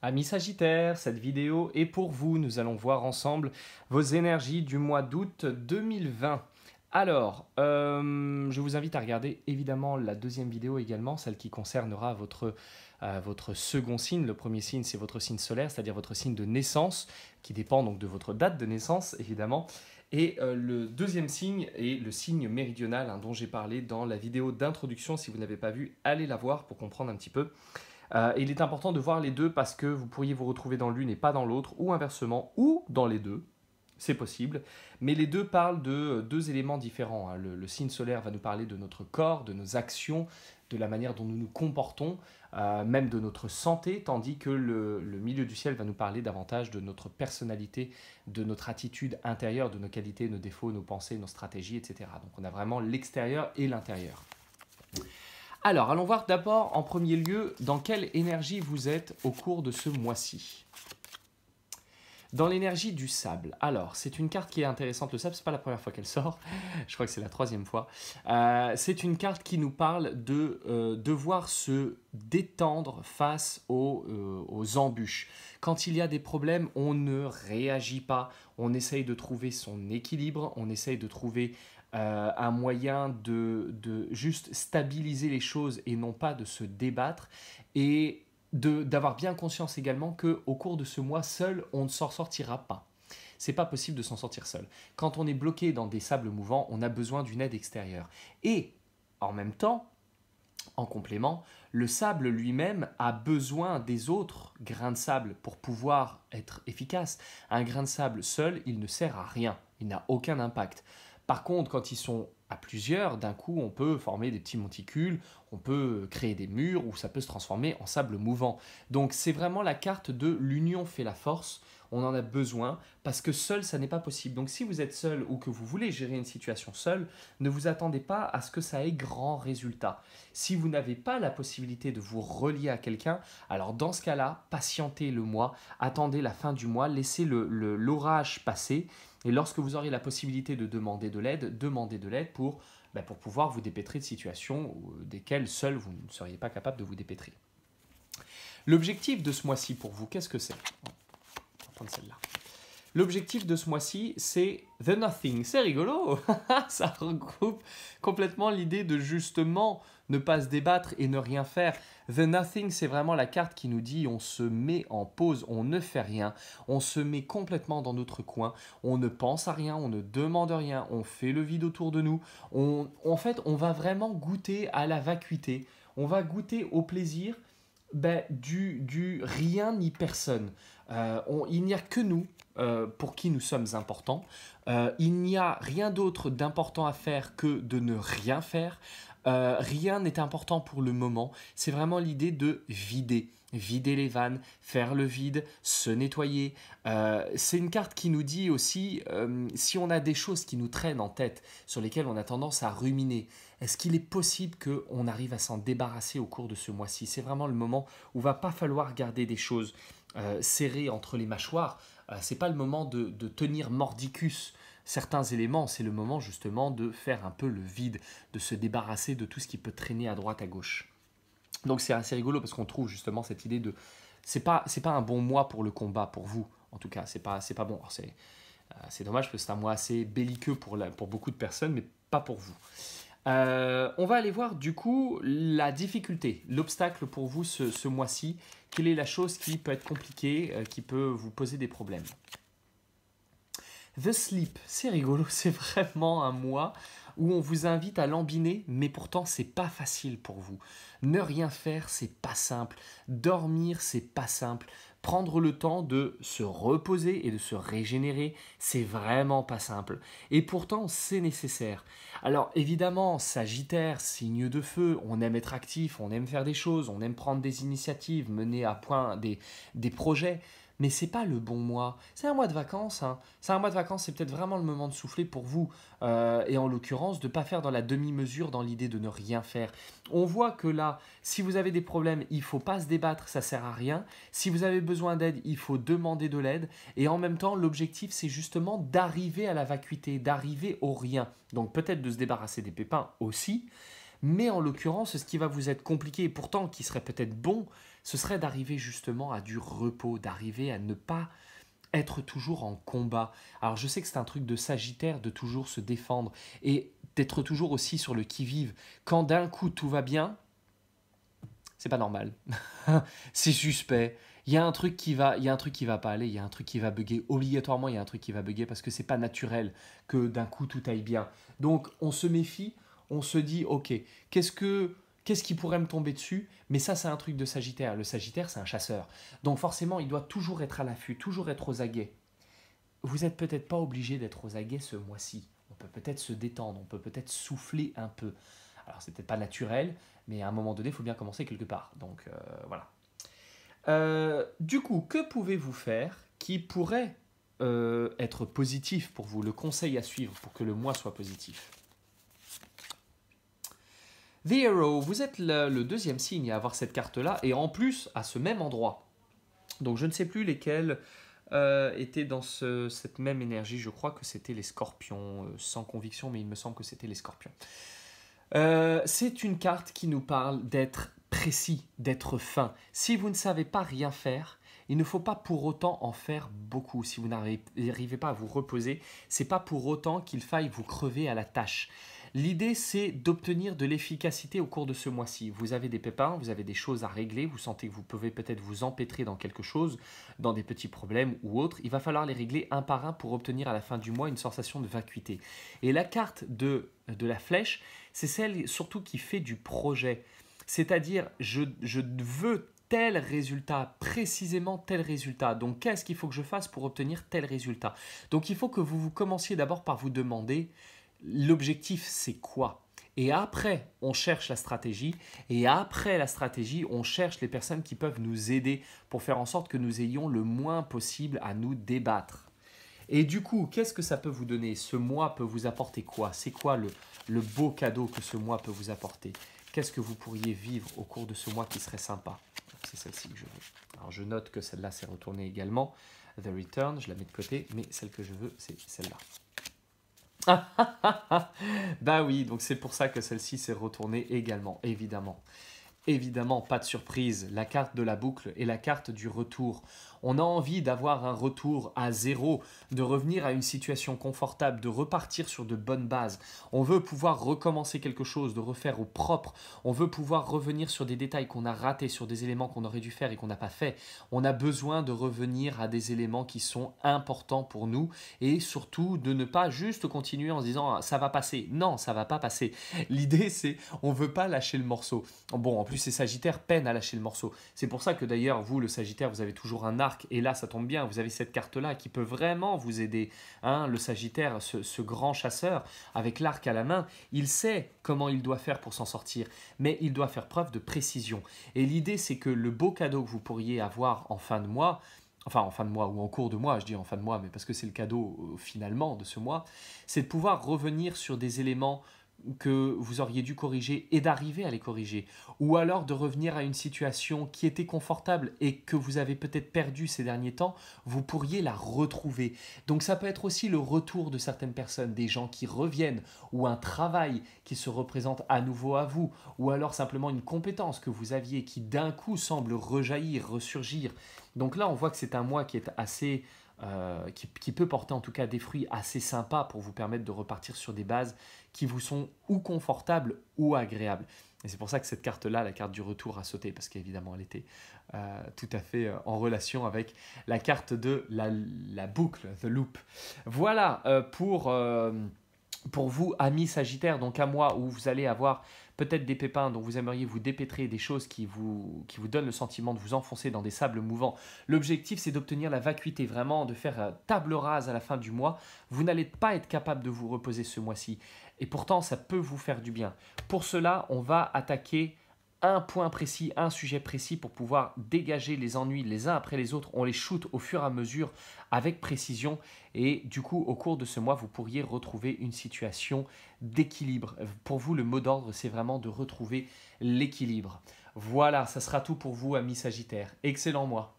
Amis Sagittaire, cette vidéo est pour vous. Nous allons voir ensemble vos énergies du mois d'août 2020. Alors, euh, je vous invite à regarder évidemment la deuxième vidéo également, celle qui concernera votre, euh, votre second signe. Le premier signe, c'est votre signe solaire, c'est-à-dire votre signe de naissance, qui dépend donc de votre date de naissance, évidemment. Et euh, le deuxième signe est le signe méridional hein, dont j'ai parlé dans la vidéo d'introduction. Si vous n'avez pas vu, allez la voir pour comprendre un petit peu euh, il est important de voir les deux parce que vous pourriez vous retrouver dans l'une et pas dans l'autre, ou inversement, ou dans les deux. C'est possible, mais les deux parlent de deux éléments différents. Hein. Le, signe solaire va nous parler de notre corps, de nos actions, de la manière dont nous nous comportons, euh, même de notre santé, tandis que le, milieu du ciel va nous parler davantage de notre personnalité, de notre attitude intérieure, de nos qualités, nos défauts, nos pensées, nos stratégies, etc. Donc on a vraiment l'extérieur et l'intérieur. Alors, allons voir d'abord en premier lieu dans quelle énergie vous êtes au cours de ce mois-ci. Dans l'énergie du sable. Alors, c'est une carte qui est intéressante. Le sable, c'est pas la première fois qu'elle sort. Je crois que c'est la troisième fois. Euh, c'est une carte qui nous parle de euh, devoir se détendre face aux, euh, aux embûches. Quand il y a des problèmes, on ne réagit pas. On essaye de trouver son équilibre. On essaye de trouver euh, un moyen de, de, juste stabiliser les choses et non pas de se débattre et d'avoir bien conscience également que au cours de ce mois seul on ne s'en sortira pas. C'est pas possible de s'en sortir seul. Quand on est bloqué dans des sables mouvants, on a besoin d'une aide extérieure. Et en même temps, en complément, le sable lui-même a besoin des autres grains de sable pour pouvoir être efficace. Un grain de sable seul, il ne sert à rien, il n'a aucun impact. Par contre, quand ils sont à plusieurs, d'un coup, on peut former des petits monticules, on peut créer des murs ou ça peut se transformer en sable mouvant. Donc c'est vraiment la carte de l'union fait la force. On en a besoin parce que seul, ça n'est pas possible. Donc si vous êtes seul ou que vous voulez gérer une situation seul, ne vous attendez pas à ce que ça ait grand résultat. Si vous n'avez pas la possibilité de vous relier à quelqu'un, alors dans ce cas-là, patientez le mois, attendez la fin du mois, laissez l'orage le, passer et lorsque vous aurez la possibilité de demander de l'aide, demandez de l'aide pour, bah, pour pouvoir vous dépêtrer de situations euh, desquelles seul vous ne seriez pas capable de vous dépêtrer. L'objectif de ce mois-ci pour vous, qu'est-ce que c'est On va prendre celle-là. L'objectif de ce mois-ci, c'est The Nothing. C'est rigolo, ça regroupe complètement l'idée de justement ne pas se débattre et ne rien faire. The Nothing, c'est vraiment la carte qui nous dit on se met en pause, on ne fait rien, on se met complètement dans notre coin, on ne pense à rien, on ne demande rien, on fait le vide autour de nous. en fait, on va vraiment goûter à la vacuité, on va goûter au plaisir ben, du, du rien ni personne. Euh, il n'y a que nous euh, pour qui nous sommes importants. Euh, il n'y a rien d'autre d'important à faire que de ne rien faire. Euh, rien n'est important pour le moment. C'est vraiment l'idée de vider. Vider les vannes, faire le vide, se nettoyer. c'est une carte qui nous dit aussi si on a des choses qui nous traînent en tête, sur lesquelles on a tendance à ruminer, est-ce qu'il est possible qu'on arrive à s'en débarrasser au cours de ce mois-ci C'est vraiment le moment où va pas falloir garder des choses serrées entre les mâchoires euh, c'est pas le moment de, tenir mordicus certains éléments, c'est le moment justement de faire un peu le vide, de se débarrasser de tout ce qui peut traîner à droite, à gauche. Donc c'est assez rigolo parce qu'on trouve justement cette idée de c'est pas c'est pas un bon mois pour le combat pour vous en tout cas c'est pas c'est pas bon c'est euh, c'est dommage parce que c'est un mois assez belliqueux pour pour beaucoup de personnes mais pas pour vous. Euh, on va aller voir du coup la difficulté, l'obstacle pour vous ce, mois-ci. Quelle est la chose qui peut être compliquée, euh, qui peut vous poser des problèmes The Sleep, c'est rigolo, c'est vraiment un mois où on vous invite à lambiner, mais pourtant c'est pas facile pour vous. Ne rien faire, c'est pas simple. Dormir, c'est pas simple prendre le temps de se reposer et de se régénérer, c'est vraiment pas simple. Et pourtant, c'est nécessaire. Alors évidemment, Sagittaire, signe de feu, on aime être actif, on aime faire des choses, on aime prendre des initiatives, mener à point des, des projets mais c'est pas le bon mois. C'est un mois de vacances. Hein. C'est un mois de vacances, c'est peut-être vraiment le moment de souffler pour vous. Euh, et en l'occurrence, de ne pas faire dans la demi-mesure, dans l'idée de ne rien faire. On voit que là, si vous avez des problèmes, il faut pas se débattre, ça sert à rien. Si vous avez besoin d'aide, il faut demander de l'aide. Et en même temps, l'objectif, c'est justement d'arriver à la vacuité, d'arriver au rien. Donc peut-être de se débarrasser des pépins aussi mais en l'occurrence, ce qui va vous être compliqué, et pourtant qui serait peut-être bon, ce serait d'arriver justement à du repos, d'arriver à ne pas être toujours en combat. Alors je sais que c'est un truc de Sagittaire de toujours se défendre et d'être toujours aussi sur le qui-vive. Quand d'un coup tout va bien, c'est pas normal. c'est suspect. Il y a un truc qui va, il y a un truc qui va pas aller, il y a un truc qui va bugger. Obligatoirement, il y a un truc qui va bugger parce que c'est pas naturel que d'un coup tout aille bien. Donc on se méfie, on se dit, ok, qu'est-ce que qu'est-ce qui pourrait me tomber dessus Mais ça, c'est un truc de Sagittaire. Le Sagittaire, c'est un chasseur. Donc forcément, il doit toujours être à l'affût, toujours être aux aguets. Vous n'êtes peut-être pas obligé d'être aux aguets ce mois-ci. On peut peut-être se détendre, on peut peut-être souffler un peu. Alors, n'est peut-être pas naturel, mais à un moment donné, il faut bien commencer quelque part. Donc, euh, voilà. Euh, du coup, que pouvez-vous faire qui pourrait euh, être positif pour vous Le conseil à suivre pour que le mois soit positif The vous êtes le, deuxième signe à avoir cette carte-là, et en plus à ce même endroit. Donc je ne sais plus lesquels euh, étaient dans cette même énergie, je crois que c'était les scorpions, euh, sans conviction, mais il me semble que c'était les scorpions. Euh, c'est une carte qui nous parle d'être précis, d'être fin. Si vous ne savez pas rien faire, il ne faut pas pour autant en faire beaucoup. Si vous n'arrivez pas à vous reposer, c'est pas pour autant qu'il faille vous crever à la tâche. L'idée, c'est d'obtenir de l'efficacité au cours de ce mois-ci. Vous avez des pépins, vous avez des choses à régler, vous sentez que vous pouvez peut-être vous empêtrer dans quelque chose, dans des petits problèmes ou autres. Il va falloir les régler un par un pour obtenir à la fin du mois une sensation de vacuité. Et la carte de, de la flèche, c'est celle surtout qui fait du projet. C'est-à-dire, je, je veux tel résultat, précisément tel résultat. Donc qu'est-ce qu'il faut que je fasse pour obtenir tel résultat Donc il faut que vous vous commenciez d'abord par vous demander l'objectif c'est quoi et après, on cherche la stratégie. Et après la stratégie, on cherche les personnes qui peuvent nous aider pour faire en sorte que nous ayons le moins possible à nous débattre. Et du coup, qu'est-ce que ça peut vous donner Ce mois peut vous apporter quoi C'est quoi le, le, beau cadeau que ce mois peut vous apporter Qu'est-ce que vous pourriez vivre au cours de ce mois qui serait sympa C'est celle-ci que je veux. Alors je note que celle-là s'est retournée également. The Return, je la mets de côté, mais celle que je veux, c'est celle-là. bah oui, donc c'est pour ça que celle-ci s'est retournée également, évidemment. Évidemment, pas de surprise, la carte de la boucle et la carte du retour. On a envie d'avoir un retour à zéro, de revenir à une situation confortable, de repartir sur de bonnes bases. On veut pouvoir recommencer quelque chose, de refaire au propre. On veut pouvoir revenir sur des détails qu'on a ratés, sur des éléments qu'on aurait dû faire et qu'on n'a pas fait. On a besoin de revenir à des éléments qui sont importants pour nous et surtout de ne pas juste continuer en se disant ah, ça va passer. Non, ça va pas passer. L'idée c'est on veut pas lâcher le morceau. Bon, en plus ces sagittaires peinent à lâcher le morceau. C'est pour ça que d'ailleurs, vous, le sagittaire, vous avez toujours un arc, et là, ça tombe bien, vous avez cette carte-là qui peut vraiment vous aider. Hein, le sagittaire, ce, grand chasseur, avec l'arc à la main, il sait comment il doit faire pour s'en sortir, mais il doit faire preuve de précision. Et l'idée, c'est que le beau cadeau que vous pourriez avoir en fin de mois, enfin en fin de mois ou en cours de mois, je dis en fin de mois, mais parce que c'est le cadeau euh, finalement de ce mois, c'est de pouvoir revenir sur des éléments que vous auriez dû corriger et d'arriver à les corriger, ou alors de revenir à une situation qui était confortable et que vous avez peut-être perdue ces derniers temps, vous pourriez la retrouver. Donc ça peut être aussi le retour de certaines personnes, des gens qui reviennent, ou un travail qui se représente à nouveau à vous, ou alors simplement une compétence que vous aviez qui d'un coup semble rejaillir, ressurgir. Donc là, on voit que c'est un mois qui est assez euh, qui, peut porter en tout cas des fruits assez sympas pour vous permettre de repartir sur des bases qui vous sont ou confortables ou agréables. Et c'est pour ça que cette carte-là, la carte du retour, a sauté, parce qu'évidemment, elle était euh, tout à fait euh, en relation avec la carte de la, la boucle, The Loop. Voilà pour pour vous, amis Sagittaire, donc à moi, où vous allez avoir peut-être des pépins dont vous aimeriez vous dépêtrer, des choses qui vous, qui vous donnent le sentiment de vous enfoncer dans des sables mouvants. L'objectif, c'est d'obtenir la vacuité, vraiment, de faire euh, table rase à la fin du mois. Vous n'allez pas être capable de vous reposer ce mois-ci. Et pourtant, ça peut vous faire du bien. Pour cela, on va attaquer un point précis, un sujet précis pour pouvoir dégager les ennuis les uns après les autres. On les shoot au fur et à mesure avec précision et du coup au cours de ce mois vous pourriez retrouver une situation d'équilibre. Pour vous le mot d'ordre c'est vraiment de retrouver l'équilibre. Voilà, ça sera tout pour vous amis Sagittaire. Excellent mois.